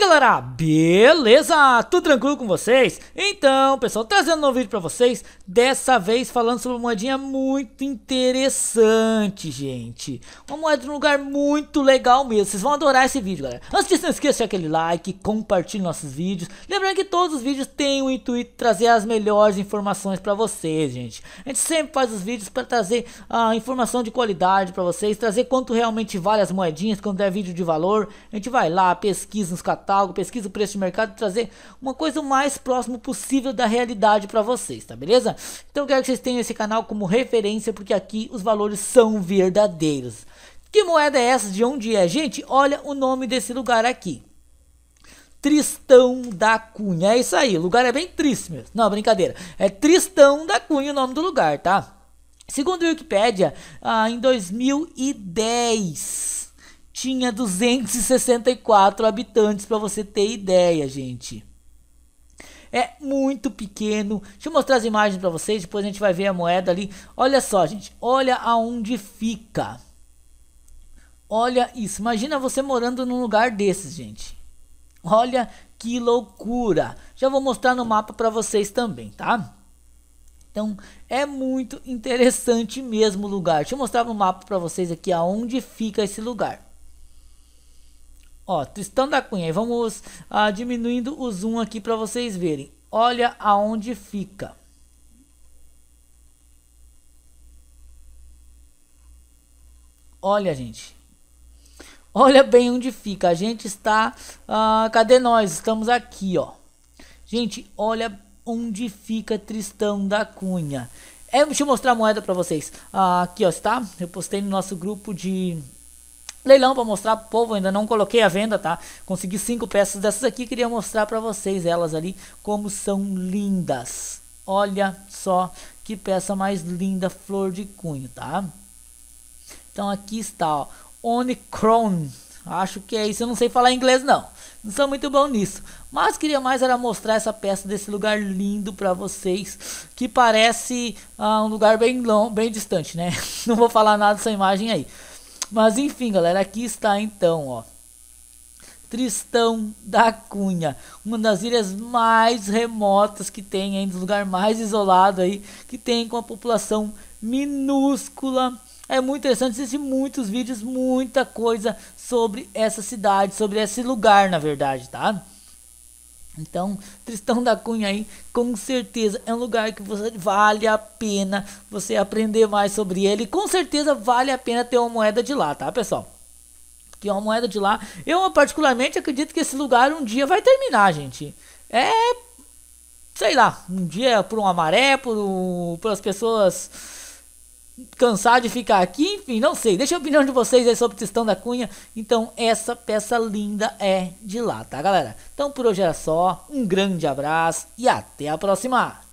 galera, beleza? Tudo tranquilo com vocês? Então, pessoal, trazendo um novo vídeo pra vocês Dessa vez falando sobre uma moedinha muito interessante, gente. Uma moeda de um lugar muito legal mesmo. Vocês vão adorar esse vídeo, galera. Antes disso, não esqueça de aquele like, compartilhe nossos vídeos. Lembrando que todos os vídeos têm o intuito de trazer as melhores informações para vocês, gente. A gente sempre faz os vídeos para trazer a ah, informação de qualidade para vocês, trazer quanto realmente vale as moedinhas, quando é vídeo de valor. A gente vai lá, pesquisa nos catálogos, pesquisa o preço de mercado, e trazer uma coisa o mais próximo possível da realidade para vocês, tá beleza? Então eu quero que vocês tenham esse canal como referência, porque aqui os valores são verdadeiros. Que moeda é essa? De onde é? Gente, olha o nome desse lugar aqui. Tristão da Cunha. É isso aí. O lugar é bem triste mesmo. Não, brincadeira. É Tristão da Cunha o nome do lugar, tá? Segundo a Wikipedia, ah, em 2010 tinha 264 habitantes para você ter ideia, gente é muito pequeno. Deixa eu mostrar as imagens para vocês, depois a gente vai ver a moeda ali. Olha só, gente, olha aonde fica. Olha isso, imagina você morando num lugar desses, gente. Olha que loucura. Já vou mostrar no mapa para vocês também, tá? Então, é muito interessante mesmo o lugar. Deixa eu mostrar no mapa para vocês aqui aonde fica esse lugar. Ó, Tristão da Cunha. Vamos ah, diminuindo o zoom aqui para vocês verem. Olha aonde fica. Olha, gente. Olha bem onde fica. A gente está... Ah, cadê nós? Estamos aqui, ó. Gente, olha onde fica Tristão da Cunha. É, deixa eu mostrar a moeda para vocês. Ah, aqui, ó, está? Eu postei no nosso grupo de leilão para mostrar para o povo, ainda não coloquei a venda, tá? Consegui cinco peças dessas aqui, queria mostrar para vocês elas ali, como são lindas. Olha só que peça mais linda, flor de cunho, tá? Então aqui está, ó, Onicron, acho que é isso, eu não sei falar inglês não, não sou muito bom nisso. Mas queria mais era mostrar essa peça desse lugar lindo para vocês, que parece ah, um lugar bem, long, bem distante, né? Não vou falar nada dessa imagem aí. Mas enfim, galera, aqui está então, ó. Tristão da Cunha, uma das ilhas mais remotas que tem, ainda o lugar mais isolado aí que tem com a população minúscula. É muito interessante existem muitos vídeos, muita coisa sobre essa cidade, sobre esse lugar, na verdade, tá? Então, Tristão da Cunha aí, com certeza é um lugar que você vale a pena você aprender mais sobre ele. Com certeza vale a pena ter uma moeda de lá, tá, pessoal? Que é uma moeda de lá. Eu particularmente acredito que esse lugar um dia vai terminar, gente. É sei lá, um dia por uma maré, por, um, pelas pessoas cansar de ficar aqui, enfim, não sei. Deixa a opinião de vocês aí sobre Tristão da Cunha. Então, essa peça linda é de lá, tá, galera? Então, por hoje era só. Um grande abraço e até a próxima!